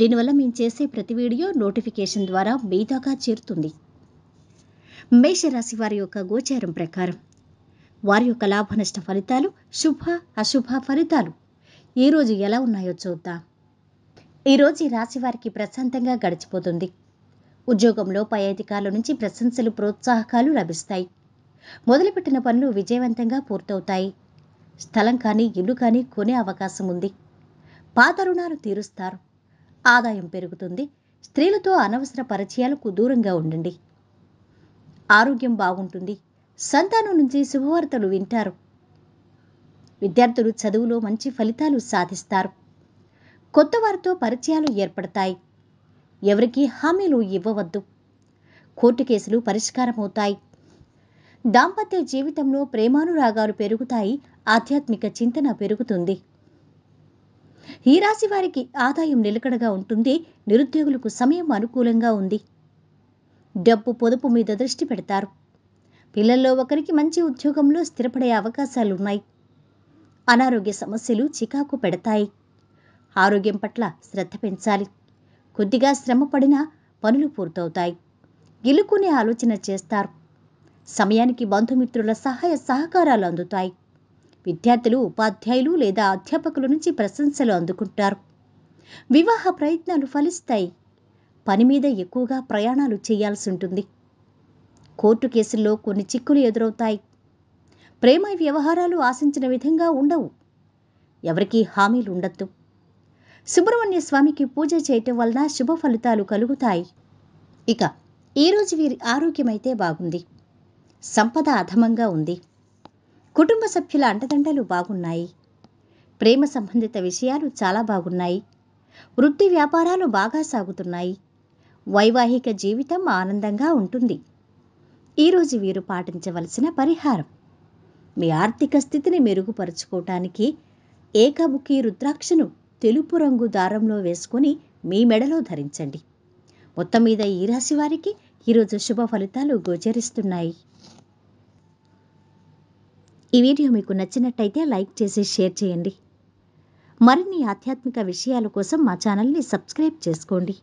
దీనివల్ల మేము చేసే ప్రతి వీడియో నోటిఫికేషన్ ద్వారా మీ దాకా చేరుతుంది మేషరాశి వారి యొక్క గోచారం ప్రకారం వారి యొక్క లాభనష్ట ఫలితాలు శుభ అశుభ ఫలితాలు ఈరోజు ఎలా ఉన్నాయో చూద్దాం ఈరోజు రాశి వారికి ప్రశాంతంగా గడిచిపోతుంది ఉద్యోగంలో పై అధికారుల నుంచి ప్రశంసలు ప్రోత్సాహకాలు లభిస్తాయి మొదలుపెట్టిన పనులు విజయవంతంగా పూర్తవుతాయి స్థలం కానీ ఇల్లు కానీ కొనే అవకాశం ఉంది పాత రుణాలు తీరుస్తారు ఆదాయం పెరుగుతుంది స్త్రీలతో అనవసర పరిచయాలకు దూరంగా ఉండండి ఆరోగ్యం బాగుంటుంది సంతానం నుంచి శుభవార్తలు వింటారు విద్యార్థులు చదువులో మంచి ఫలితాలు సాధిస్తారు కొత్త వారితో పరిచయాలు ఏర్పడతాయి ఎవరికీ హామీలు ఇవ్వవద్దు కోర్టు కేసులు పరిష్కారమవుతాయి దాంపత్య జీవితంలో ప్రేమానురాగాలు పెరుగుతాయి ఆధ్యాత్మిక చింతన పెరుగుతుంది ఈ రాశి వారికి ఆదాయం నిలకడగా ఉంటుంది నిరుద్యోగులకు సమయం అనుకూలంగా ఉంది డబ్బు పొదుపు మీద దృష్టి పెడతారు పిల్లల్లో ఒకరికి మంచి ఉద్యోగంలో స్థిరపడే అవకాశాలు ఉన్నాయి అనారోగ్య సమస్యలు చికాకు పెడతాయి ఆరోగ్యం పట్ల శ్రద్ధ పెంచాలి కొద్దిగా శ్రమ పడినా పనులు పూర్తవుతాయి గెలుకునే ఆలోచన చేస్తారు సమయానికి బంధుమిత్రుల సహాయ సహకారాలు అందుతాయి విద్యార్థులు ఉపాధ్యాయులు లేదా అధ్యాపకుల నుంచి ప్రశంసలు అందుకుంటారు వివాహ ప్రయత్నాలు ఫలిస్తాయి పని మీద ఎక్కువగా ప్రయాణాలు చేయాల్సి ఉంటుంది కోర్టు కేసుల్లో కొన్ని చిక్కులు ఎదురవుతాయి ప్రేమ వ్యవహారాలు ఆశించిన విధంగా ఉండవు ఎవరికీ హామీలు ఉండద్దు సుబ్రహ్మణ్య స్వామికి పూజ చేయటం వలన శుభ ఫలితాలు కలుగుతాయి ఇక ఈరోజు వీరి ఆరోగ్యమైతే బాగుంది సంపద అధమంగా ఉంది కుటుంబ సభ్యుల అంటదండలు బాగున్నాయి ప్రేమ సంబంధిత విషయాలు చాలా బాగున్నాయి వృత్తి వ్యాపారాలు బాగా సాగుతున్నాయి వైవాహిక జీవితం ఆనందంగా ఉంటుంది ఈరోజు వీరు పాటించవలసిన పరిహారం మీ ఆర్థిక స్థితిని మెరుగుపరుచుకోవటానికి ఏకముఖి రుద్రాక్షను తెలుపు రంగు దారంలో వేసుకొని మీ మెడలో ధరించండి మొత్తం మీద ఈ రాశి వారికి ఈరోజు శుభ ఫలితాలు గోచరిస్తున్నాయి ఈ వీడియో మీకు నచ్చినట్టయితే లైక్ చేసి షేర్ చేయండి మరిన్ని ఆధ్యాత్మిక విషయాల కోసం మా ఛానల్ని సబ్స్క్రైబ్ చేసుకోండి